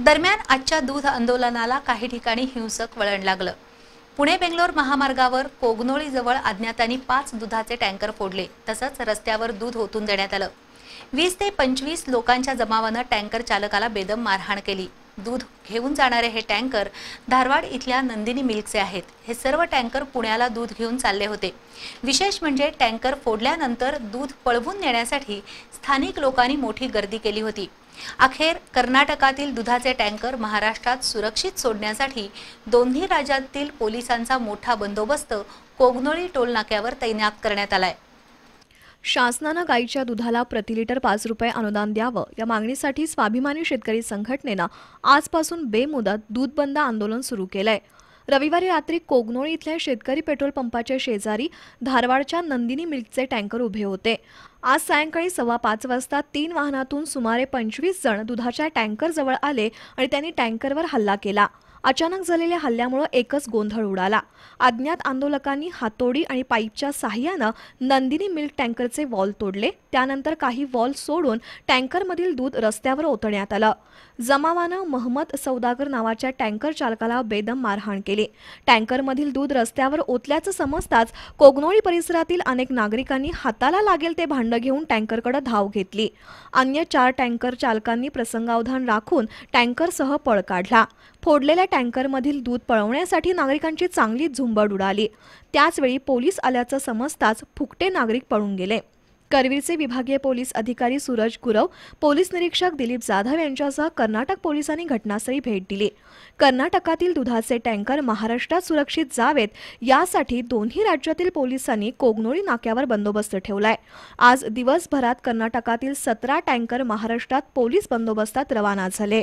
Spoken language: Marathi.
दरम्यान आजच्या दूध आंदोलनाला काही ठिकाणी हिंसक वळण लागलं पुणे बेंगलोर महामार्गावर कोगनोळीजवळ अज्ञातांनी पाच दुधाचे टँकर फोडले तसंच रस्त्यावर दूध ओतून देण्यात आलं वीस ते पंचवीस लोकांच्या जमावानं टँकर चालकाला बेदम मारहाण केली दूध घेऊन जाणारे हे टँकर धारवाड इथल्या नंदिनी मिल्कचे आहेत हे सर्व टँकर पुण्याला दूध घेऊन चालले होते विशेष म्हणजे टँकर फोडल्यानंतर दूध पळवून नेण्यासाठी स्थानिक लोकांनी मोठी गर्दी केली होती अखेर कर्नाटकातील दुधाचे टँकर महाराष्ट्रात सुरक्षित सोडण्यासाठी दोन्ही राज्यातील पोलिसांचा मोठा बंदोबस्त कोगनोळी टोलनाक्यावर तैनात करण्यात आलाय शासनानं गाईच्या दुधाला प्रतिलिटर पाच रुपये अनुदान द्यावं या मागणीसाठी स्वाभिमानी शेतकरी संघटनेनं आजपासून बेमुदत दूध बंद आंदोलन सुरू केलंय रविवारी रात्री कोगनोळी इथल्या शेतकरी पेट्रोल पंपाच्या शेजारी धारवाडच्या नंदिनी मिल्कचे टँकर उभे होते आज सायंकाळी सव्वा पाच वाजता तीन वाहनातून सुमारे पंचवीस जण दुधाच्या टँकरजवळ आले आणि त्यांनी टँकरवर हल्ला केला अचानक झालेल्या हल्ल्यामुळे एकच गोंधळ उडाला अज्ञात आंदोलकांनी हातोडी आणि पाईपच्या साह्यानं नंदिनी मिल्क टँकरचे वॉल तोडले त्यानंतर काही वॉल सोडून टँकरमधील दूध रस्त्यावर ओतण्यात आलं जमावानं महमद सौदागर नावाच्या टँकर चालकाला बेदम मारहाण केली टँकरमधील दूध रस्त्यावर ओतल्याचं समजताच कोगनोळी परिसरातील अनेक नागरिकांनी हाताला लागेल ते भांडं घेऊन टँकरकडे धाव घेतली अन्य चार टँकर चालकांनी प्रसंगावधान राखून टँकरसह पळ काढला फोडलेल्या टँकरमधील दूध पळवण्यासाठी नागरिकांची चांगली झुंबड उडाली त्याचवेळी पोलीस आल्याचं समजताच फुकटे नागरिक पळून गेले करवीरचे विभागीय पोलीस अधिकारी सूरज गुरव पोलीस निरीक्षक दिलीप जाधव यांच्यासह कर्नाटक पोलिसांनी घटनास्थळी भेट दिली कर्नाटकातील दुधाचे टँकर महाराष्ट्रात सुरक्षित जावेत यासाठी दोन्ही राज्यातील पोलिसांनी कोगनोळी नाक्यावर बंदोबस्त ठेवलाय आज दिवसभरात कर्नाटकातील सतरा टँकर महाराष्ट्रात पोलीस बंदोबस्तात रवाना झाले